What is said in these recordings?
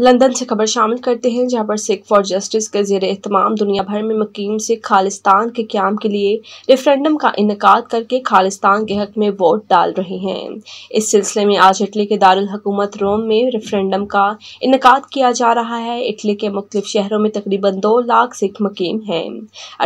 London से खबर शामिल करते हैं जहां पर सिख फॉर जस्टिस के जेर अहतमाम दुनिया भर में मुकीम सिख खालिस्तान के क्याम के लिए रेफरेंडम का इनका करके खालिस्तान के हक में वोट डाल रहे हैं इस सिलसिले में आज इटली के दारकूमत रोम में रेफरेंडम का इनका किया जा रहा है इटली के मुख्तफ शहरों में तकरीबन दो लाख सिख मुकीम हैं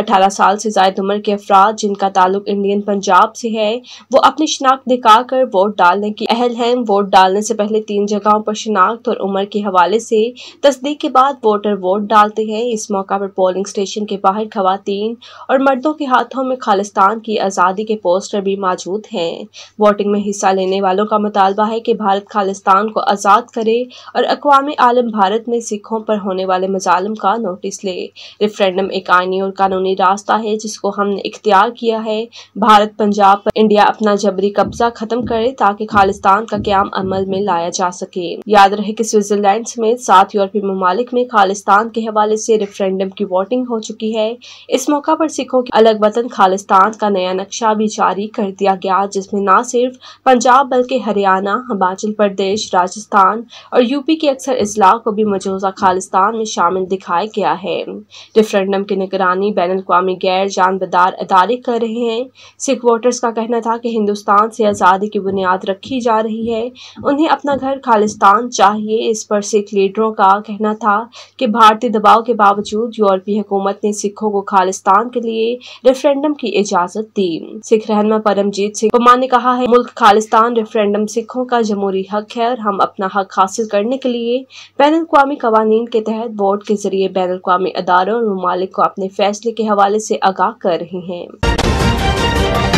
अठारह साल से जायद उम्र के अफराद जिनका ताल्लुक इंडियन पंजाब से है वो अपनी शनाख्त दिखाकर वोट डालने की अहल हैं वोट डालने से पहले तीन जगहों पर शनाख्त और उम्र के हवाले से तस्दीक के बाद वोटर वोट डालते हैं इस मौका पर पोलिंग स्टेशन के बाहर खातन और मर्दों के हाथों में खालिस्तान की आज़ादी के पोस्टर भी मौजूद हैं वोटिंग में हिस्सा लेने वालों का मुतालबा है कि भारत खालिस्तान को आज़ाद करे और अकवामी आलम भारत में सिखों पर होने वाले मजालम का नोटिस ले रेफरेंडम एक आइनी और कानूनी रास्ता है जिसको हमने इख्तियार किया है भारत पंजाब पर इंडिया अपना जबरी कब्जा खत्म करे ताकि खालिस्तान का क्याम अमल में लाया जा सके याद रहे कि स्विट्जरलैंड में समेत सात यूरोपीय ममालिक में खालिस्तान के हवाले से रेफरेंडम की वोटिंग हो चुकी है इस मौका पर सिखों के अलग वतन खालिस्तान का नया नक्शा भी जारी कर दिया गया जिसमें न सिर्फ पंजाब बल्कि हरियाणा हिमाचल प्रदेश राजस्थान और यूपी के अक्सर अजला को भी मजूजा खालिस्तान में शामिल दिखाया गया है रेफरेंडम की निगरानी बैन अवी गैर जानबदार अदारे कर रहे हैं सिख वोटर्स का कहना था कि हिंदुस्तान से आज़ादी की बुनियाद रखी जा रही है उन्हें अपना घर खालिस्तान चाहिए इस पर सिख पेड्रो का कहना था कि भारतीय दबाव के बावजूद यूरोपीय हुकूमत ने सिखों को खालिस्तान के लिए रेफरेंडम की इजाजत दी सिख रहनमा परमजीत सिंह कुमार ने कहा है मुल्क खालिस्तान रेफरेंडम सिखों का जमहूरी हक है और हम अपना हक हासिल करने के लिए बैन अवी कवानी के तहत बोर्ड के जरिए बैन अवी अदारों और ममालिक को अपने फैसले के हवाले से आगाह कर रहे हैं